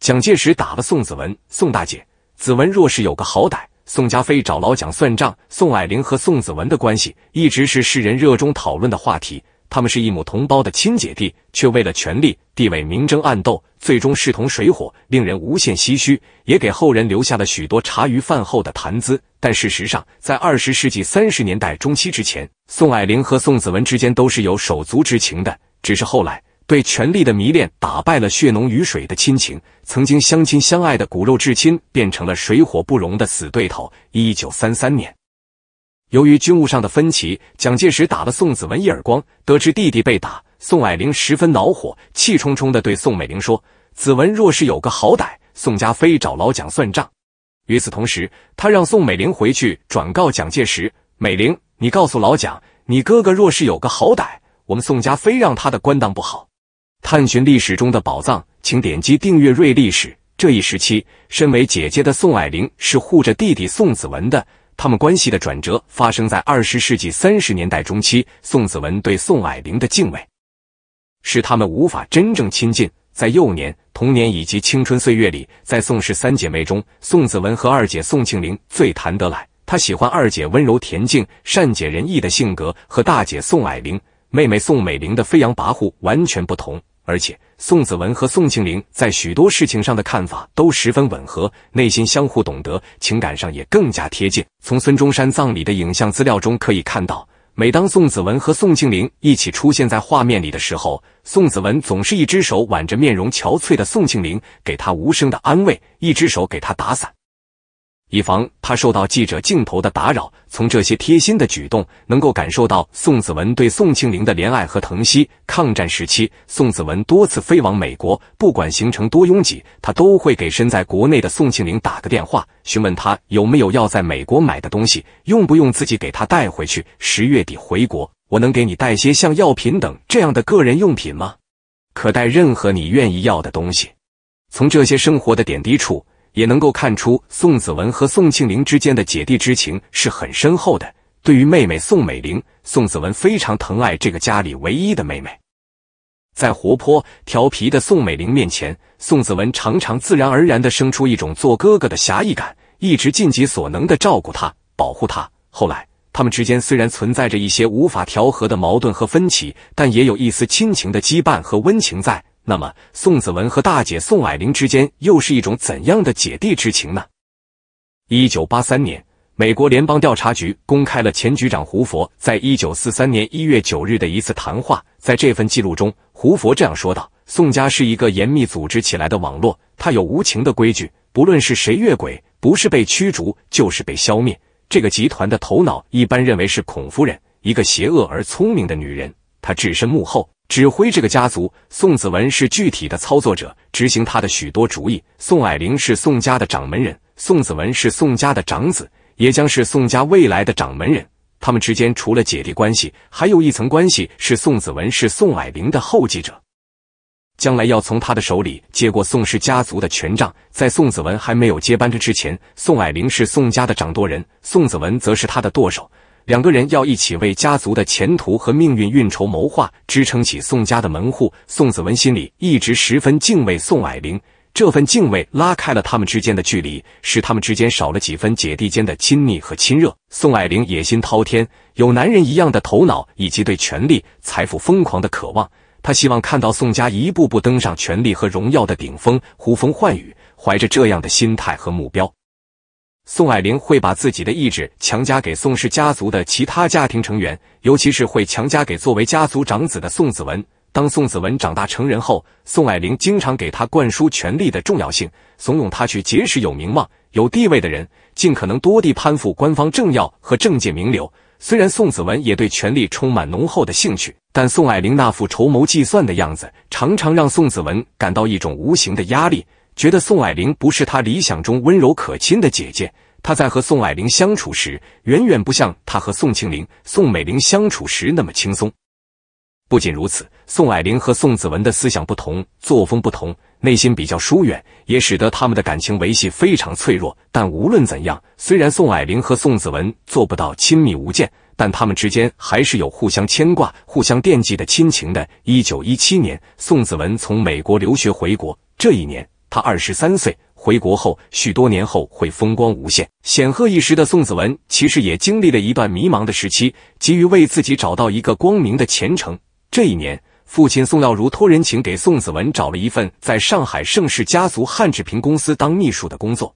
蒋介石打了宋子文，宋大姐。子文若是有个好歹，宋家飞找老蒋算账。宋霭龄和宋子文的关系一直是世人热衷讨论的话题。他们是一母同胞的亲姐弟，却为了权力、地位明争暗斗，最终势同水火，令人无限唏嘘，也给后人留下了许多茶余饭后的谈资。但事实上，在二十世纪三十年代中期之前，宋霭龄和宋子文之间都是有手足之情的，只是后来。对权力的迷恋打败了血浓于水的亲情，曾经相亲相爱的骨肉至亲变成了水火不容的死对头。一九三三年，由于军务上的分歧，蒋介石打了宋子文一耳光。得知弟弟被打，宋霭龄十分恼火，气冲冲地对宋美龄说：“子文若是有个好歹，宋家非找老蒋算账。”与此同时，他让宋美龄回去转告蒋介石：“美龄，你告诉老蒋，你哥哥若是有个好歹，我们宋家非让他的官当不好。”探寻历史中的宝藏，请点击订阅《瑞历史》。这一时期，身为姐姐的宋霭龄是护着弟弟宋子文的。他们关系的转折发生在二十世纪三十年代中期。宋子文对宋霭龄的敬畏，使他们无法真正亲近。在幼年、童年以及青春岁月里，在宋氏三姐妹中，宋子文和二姐宋庆龄最谈得来。他喜欢二姐温柔恬静、善解人意的性格，和大姐宋霭龄、妹妹宋美龄的飞扬跋扈完全不同。而且，宋子文和宋庆龄在许多事情上的看法都十分吻合，内心相互懂得，情感上也更加贴近。从孙中山葬礼的影像资料中可以看到，每当宋子文和宋庆龄一起出现在画面里的时候，宋子文总是一只手挽着面容憔悴的宋庆龄，给他无声的安慰，一只手给他打伞。以防他受到记者镜头的打扰，从这些贴心的举动能够感受到宋子文对宋庆龄的怜爱和疼惜。抗战时期，宋子文多次飞往美国，不管行程多拥挤，他都会给身在国内的宋庆龄打个电话，询问他有没有要在美国买的东西，用不用自己给他带回去。十月底回国，我能给你带些像药品等这样的个人用品吗？可带任何你愿意要的东西。从这些生活的点滴处。也能够看出，宋子文和宋庆龄之间的姐弟之情是很深厚的。对于妹妹宋美龄，宋子文非常疼爱这个家里唯一的妹妹。在活泼调皮的宋美龄面前，宋子文常常自然而然的生出一种做哥哥的侠义感，一直尽己所能的照顾她、保护她。后来，他们之间虽然存在着一些无法调和的矛盾和分歧，但也有一丝亲情的羁绊和温情在。那么，宋子文和大姐宋霭龄之间又是一种怎样的姐弟之情呢？一九八三年，美国联邦调查局公开了前局长胡佛在一九四三年一月九日的一次谈话。在这份记录中，胡佛这样说道：“宋家是一个严密组织起来的网络，他有无情的规矩，不论是谁越轨，不是被驱逐，就是被消灭。这个集团的头脑一般认为是孔夫人，一个邪恶而聪明的女人，她置身幕后。”指挥这个家族，宋子文是具体的操作者，执行他的许多主意。宋霭龄是宋家的掌门人，宋子文是宋家的长子，也将是宋家未来的掌门人。他们之间除了姐弟关系，还有一层关系是宋子文是宋霭龄的后继者，将来要从他的手里接过宋氏家族的权杖。在宋子文还没有接班的之前，宋霭龄是宋家的掌舵人，宋子文则是他的舵手。两个人要一起为家族的前途和命运运筹谋划，支撑起宋家的门户。宋子文心里一直十分敬畏宋霭龄，这份敬畏拉开了他们之间的距离，使他们之间少了几分姐弟间的亲昵和亲热。宋霭龄野心滔天，有男人一样的头脑，以及对权力、财富疯狂的渴望。他希望看到宋家一步步登上权力和荣耀的顶峰，呼风唤雨。怀着这样的心态和目标。宋霭龄会把自己的意志强加给宋氏家族的其他家庭成员，尤其是会强加给作为家族长子的宋子文。当宋子文长大成人后，宋霭龄经常给他灌输权力的重要性，怂恿他去结识有名望、有地位的人，尽可能多地攀附官方政要和政界名流。虽然宋子文也对权力充满浓厚的兴趣，但宋霭龄那副筹谋计算的样子，常常让宋子文感到一种无形的压力。觉得宋霭龄不是他理想中温柔可亲的姐姐。他在和宋霭龄相处时，远远不像他和宋庆龄、宋美龄相处时那么轻松。不仅如此，宋霭龄和宋子文的思想不同，作风不同，内心比较疏远，也使得他们的感情维系非常脆弱。但无论怎样，虽然宋霭龄和宋子文做不到亲密无间，但他们之间还是有互相牵挂、互相惦记的亲情的。一九一七年，宋子文从美国留学回国，这一年。他二十三岁回国后，许多年后会风光无限、显赫一时的宋子文，其实也经历了一段迷茫的时期，急于为自己找到一个光明的前程。这一年，父亲宋耀如托人情给宋子文找了一份在上海盛世家族汉制平公司当秘书的工作。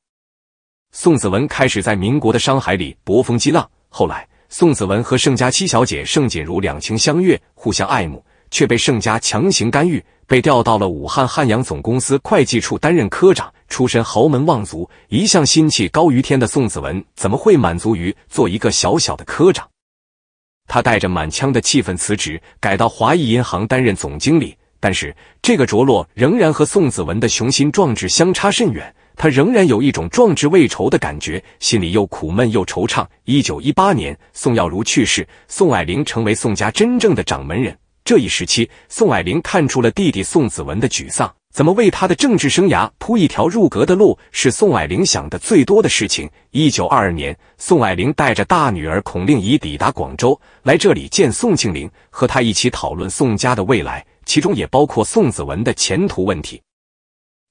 宋子文开始在民国的商海里搏风激浪。后来，宋子文和盛家七小姐盛锦如两情相悦，互相爱慕，却被盛家强行干预。被调到了武汉汉阳总公司会计处担任科长。出身豪门望族、一向心气高于天的宋子文，怎么会满足于做一个小小的科长？他带着满腔的气愤辞职，改到华谊银行担任总经理。但是这个着落仍然和宋子文的雄心壮志相差甚远。他仍然有一种壮志未酬的感觉，心里又苦闷又惆怅。一九一八年，宋耀如去世，宋霭龄成为宋家真正的掌门人。这一时期，宋霭龄看出了弟弟宋子文的沮丧，怎么为他的政治生涯铺一条入格的路，是宋霭龄想的最多的事情。一九二二年，宋霭龄带着大女儿孔令仪抵达广州，来这里见宋庆龄，和他一起讨论宋家的未来，其中也包括宋子文的前途问题。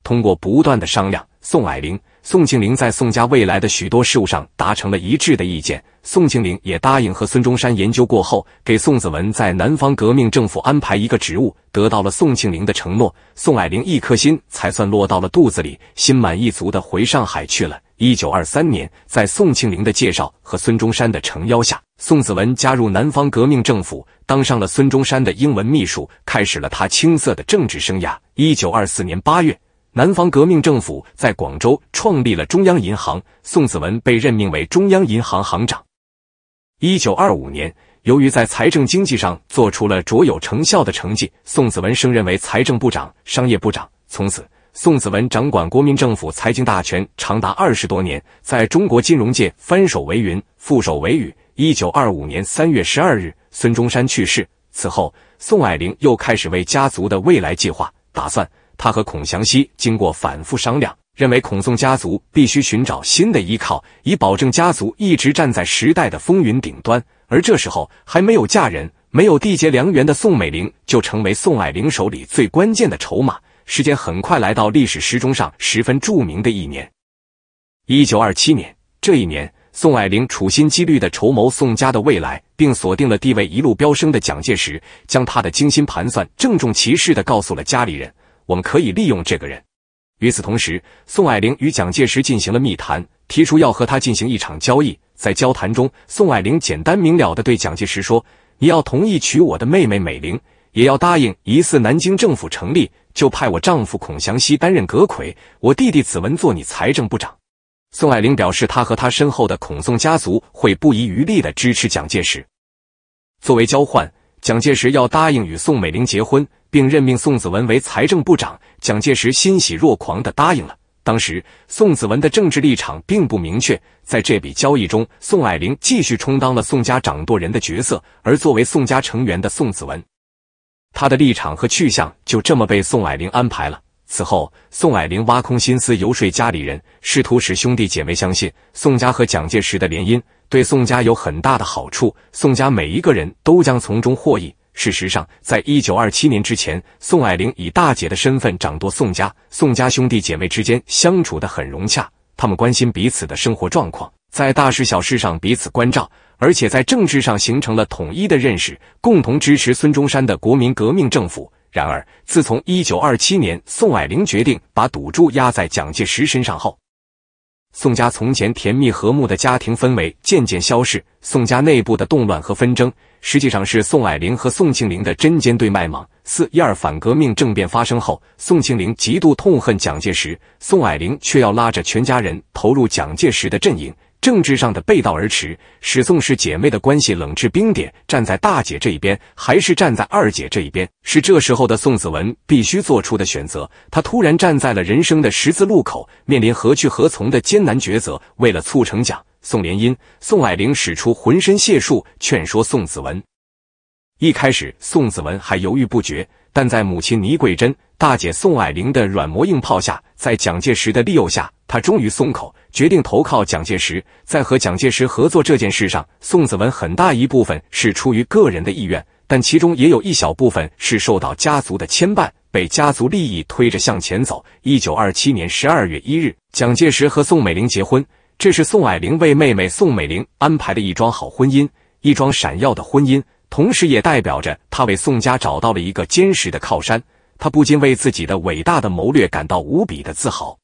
通过不断的商量，宋霭龄。宋庆龄在宋家未来的许多事务上达成了一致的意见。宋庆龄也答应和孙中山研究过后，给宋子文在南方革命政府安排一个职务。得到了宋庆龄的承诺，宋霭龄一颗心才算落到了肚子里，心满意足的回上海去了。一九二三年，在宋庆龄的介绍和孙中山的诚邀下，宋子文加入南方革命政府，当上了孙中山的英文秘书，开始了他青涩的政治生涯。一九二四年八月。南方革命政府在广州创立了中央银行，宋子文被任命为中央银行行长。一九二五年，由于在财政经济上做出了卓有成效的成绩，宋子文升任为财政部长、商业部长。从此，宋子文掌管国民政府财经大权长达二十多年，在中国金融界翻手为云，覆手为雨。一九二五年三月十二日，孙中山去世。此后，宋霭龄又开始为家族的未来计划打算。他和孔祥熙经过反复商量，认为孔宋家族必须寻找新的依靠，以保证家族一直站在时代的风云顶端。而这时候还没有嫁人、没有缔结良缘的宋美龄，就成为宋霭龄手里最关键的筹码。时间很快来到历史时钟上十分著名的一年，一九二七年。这一年，宋霭龄处心积虑的筹谋宋家的未来，并锁定了地位一路飙升的蒋介石，将他的精心盘算郑重其事的告诉了家里人。我们可以利用这个人。与此同时，宋霭龄与蒋介石进行了密谈，提出要和他进行一场交易。在交谈中，宋霭龄简单明了的对蒋介石说：“你要同意娶我的妹妹美玲，也要答应疑似南京政府成立，就派我丈夫孔祥熙担任阁魁，我弟弟子文做你财政部长。”宋霭龄表示，他和他身后的孔宋家族会不遗余力的支持蒋介石。作为交换，蒋介石要答应与宋美龄结婚。并任命宋子文为财政部长，蒋介石欣喜若狂的答应了。当时，宋子文的政治立场并不明确，在这笔交易中，宋霭龄继续充当了宋家掌舵人的角色，而作为宋家成员的宋子文，他的立场和去向就这么被宋霭龄安排了。此后，宋霭龄挖空心思游说家里人，试图使兄弟姐妹相信宋家和蒋介石的联姻对宋家有很大的好处，宋家每一个人都将从中获益。事实上，在一九二七年之前，宋霭龄以大姐的身份掌舵宋家，宋家兄弟姐妹之间相处的很融洽，他们关心彼此的生活状况，在大事小事上彼此关照，而且在政治上形成了统一的认识，共同支持孙中山的国民革命政府。然而，自从一九二七年，宋霭龄决定把赌注压在蒋介石身上后。宋家从前甜蜜和睦的家庭氛围渐渐消逝，宋家内部的动乱和纷争，实际上是宋霭龄和宋庆龄的针尖对麦芒。四一二反革命政变发生后，宋庆龄极度痛恨蒋介石，宋霭龄却要拉着全家人投入蒋介石的阵营。政治上的背道而驰，使宋氏姐妹的关系冷至冰点。站在大姐这一边，还是站在二姐这一边，是这时候的宋子文必须做出的选择。他突然站在了人生的十字路口，面临何去何从的艰难抉择。为了促成蒋宋联姻，宋霭龄使出浑身解数劝说宋子文。一开始，宋子文还犹豫不决，但在母亲倪桂珍、大姐宋霭龄的软磨硬泡下，在蒋介石的利诱下。他终于松口，决定投靠蒋介石。在和蒋介石合作这件事上，宋子文很大一部分是出于个人的意愿，但其中也有一小部分是受到家族的牵绊，被家族利益推着向前走。一九二七年十二月一日，蒋介石和宋美龄结婚，这是宋霭龄为妹妹宋美龄安排的一桩好婚姻，一桩闪耀的婚姻，同时也代表着他为宋家找到了一个坚实的靠山。他不禁为自己的伟大的谋略感到无比的自豪。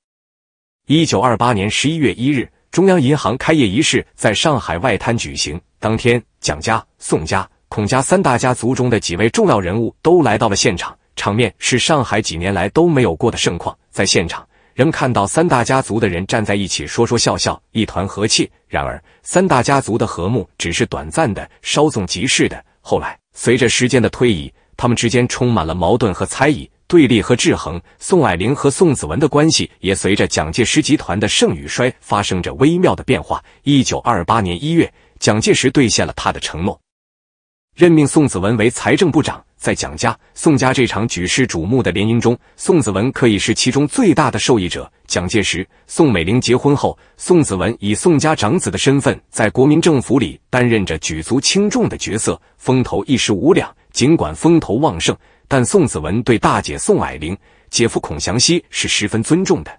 一九二八年十一月一日，中央银行开业仪式在上海外滩举行。当天，蒋家、宋家、孔家三大家族中的几位重要人物都来到了现场，场面是上海几年来都没有过的盛况。在现场，仍看到三大家族的人站在一起，说说笑笑，一团和气。然而，三大家族的和睦只是短暂的、稍纵即逝的。后来，随着时间的推移，他们之间充满了矛盾和猜疑。对立和制衡，宋霭龄和宋子文的关系也随着蒋介石集团的盛与衰发生着微妙的变化。一九二八年一月，蒋介石兑现了他的承诺，任命宋子文为财政部长。在蒋家、宋家这场举世瞩目的联姻中，宋子文可以是其中最大的受益者。蒋介石、宋美龄结婚后，宋子文以宋家长子的身份，在国民政府里担任着举足轻重的角色，风头一时无两。尽管风头旺盛，但宋子文对大姐宋霭龄、姐夫孔祥熙是十分尊重的。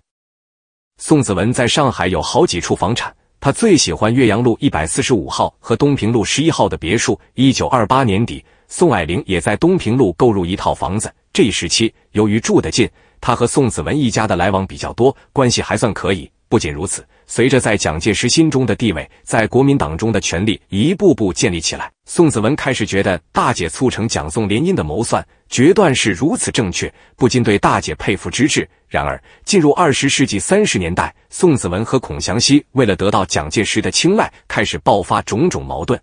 宋子文在上海有好几处房产，他最喜欢岳阳路一百四十五号和东平路十一号的别墅。一九二八年底，宋霭龄也在东平路购入一套房子。这一时期，由于住得近，他和宋子文一家的来往比较多，关系还算可以。不仅如此，随着在蒋介石心中的地位，在国民党中的权力一步步建立起来。宋子文开始觉得大姐促成蒋宋联姻的谋算决断是如此正确，不禁对大姐佩服之至。然而，进入二十世纪三十年代，宋子文和孔祥熙为了得到蒋介石的青睐，开始爆发种种矛盾。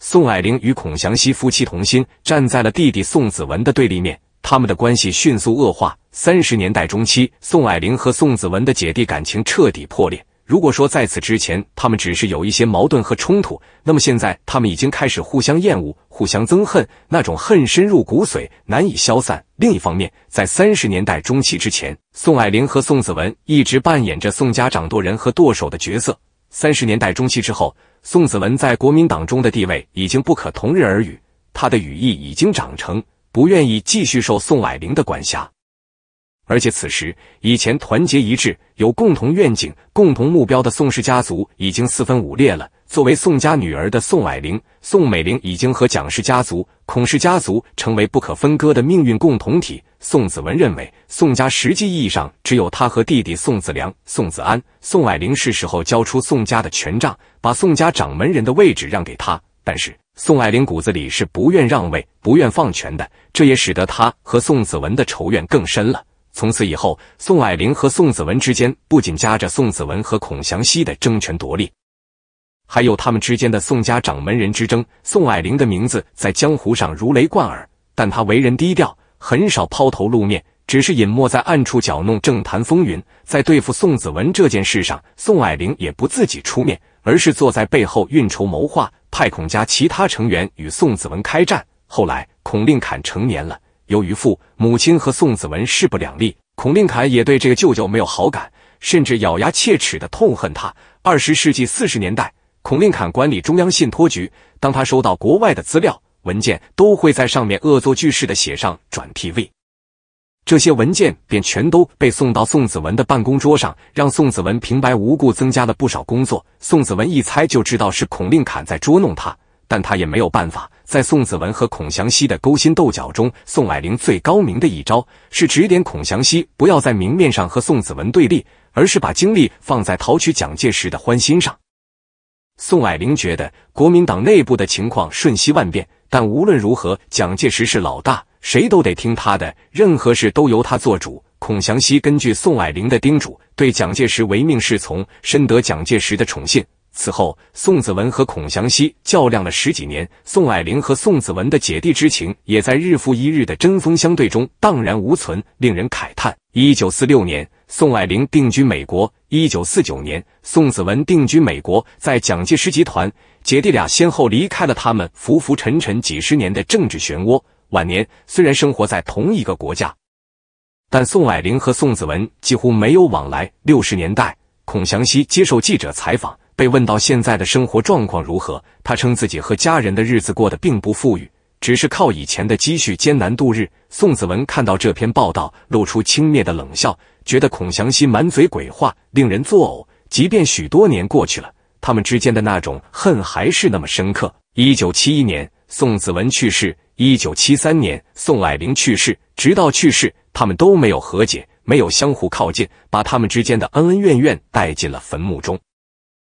宋霭龄与孔祥熙夫妻同心，站在了弟弟宋子文的对立面，他们的关系迅速恶化。三十年代中期，宋霭龄和宋子文的姐弟感情彻底破裂。如果说在此之前他们只是有一些矛盾和冲突，那么现在他们已经开始互相厌恶、互相憎恨，那种恨深入骨髓，难以消散。另一方面，在三十年代中期之前，宋霭龄和宋子文一直扮演着宋家掌舵人和舵手的角色。三十年代中期之后，宋子文在国民党中的地位已经不可同日而语，他的羽翼已经长成，不愿意继续受宋霭龄的管辖。而且此时，以前团结一致、有共同愿景、共同目标的宋氏家族已经四分五裂了。作为宋家女儿的宋霭龄、宋美龄已经和蒋氏家族、孔氏家族成为不可分割的命运共同体。宋子文认为，宋家实际意义上只有他和弟弟宋子良、宋子安、宋霭龄，是时候交出宋家的权杖，把宋家掌门人的位置让给他。但是，宋霭龄骨子里是不愿让位、不愿放权的，这也使得他和宋子文的仇怨更深了。从此以后，宋霭龄和宋子文之间不仅夹着宋子文和孔祥熙的争权夺利，还有他们之间的宋家掌门人之争。宋霭龄的名字在江湖上如雷贯耳，但他为人低调，很少抛头露面，只是隐没在暗处搅弄政坛风云。在对付宋子文这件事上，宋霭龄也不自己出面，而是坐在背后运筹谋划，派孔家其他成员与宋子文开战。后来，孔令侃成年了。由于父母亲和宋子文势不两立，孔令侃也对这个舅舅没有好感，甚至咬牙切齿的痛恨他。二十世纪四十年代，孔令侃管理中央信托局，当他收到国外的资料文件，都会在上面恶作剧似的写上转 TV，这些文件便全都被送到宋子文的办公桌上，让宋子文平白无故增加了不少工作。宋子文一猜就知道是孔令侃在捉弄他。但他也没有办法，在宋子文和孔祥熙的勾心斗角中，宋霭龄最高明的一招是指点孔祥熙不要在明面上和宋子文对立，而是把精力放在讨取蒋介石的欢心上。宋霭龄觉得国民党内部的情况瞬息万变，但无论如何，蒋介石是老大，谁都得听他的，任何事都由他做主。孔祥熙根据宋霭龄的叮嘱，对蒋介石唯命是从，深得蒋介石的宠信。此后，宋子文和孔祥熙较量了十几年，宋霭龄和宋子文的姐弟之情也在日复一日的针锋相对中荡然无存，令人慨叹。一九四六年，宋霭龄定居美国；一九四九年，宋子文定居美国。在蒋介石集团，姐弟俩先后离开了他们浮浮沉沉几十年的政治漩涡。晚年虽然生活在同一个国家，但宋霭龄和宋子文几乎没有往来。六十年代，孔祥熙接受记者采访。被问到现在的生活状况如何，他称自己和家人的日子过得并不富裕，只是靠以前的积蓄艰难度日。宋子文看到这篇报道，露出轻蔑的冷笑，觉得孔祥熙满嘴鬼话，令人作呕。即便许多年过去了，他们之间的那种恨还是那么深刻。一九七一年，宋子文去世；一九七三年，宋霭龄去世。直到去世，他们都没有和解，没有相互靠近，把他们之间的恩恩怨怨带进了坟墓中。